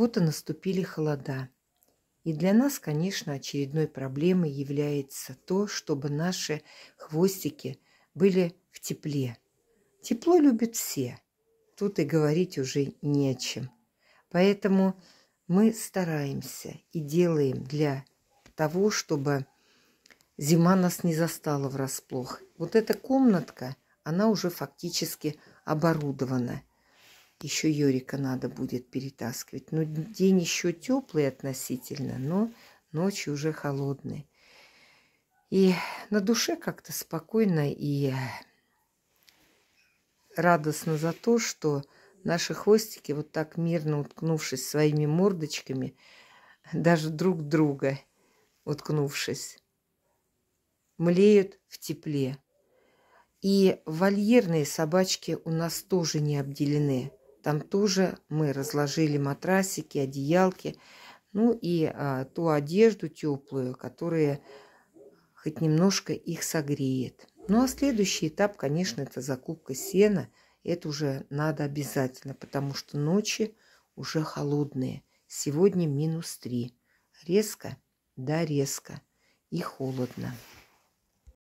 Вот и наступили холода. И для нас, конечно, очередной проблемой является то, чтобы наши хвостики были в тепле. Тепло любят все. Тут и говорить уже нечем. Поэтому мы стараемся и делаем для того, чтобы зима нас не застала врасплох. Вот эта комнатка, она уже фактически оборудована – еще Йорика надо будет перетаскивать. Ну, день еще теплый относительно, но ночи уже холодные. И на душе как-то спокойно и радостно за то, что наши хвостики, вот так мирно уткнувшись своими мордочками, даже друг друга уткнувшись, млеют в тепле. И вольерные собачки у нас тоже не обделены. Там тоже мы разложили матрасики, одеялки, ну и а, ту одежду теплую, которая хоть немножко их согреет. Ну а следующий этап, конечно, это закупка сена. Это уже надо обязательно, потому что ночи уже холодные. Сегодня минус 3. Резко? Да, резко. И холодно.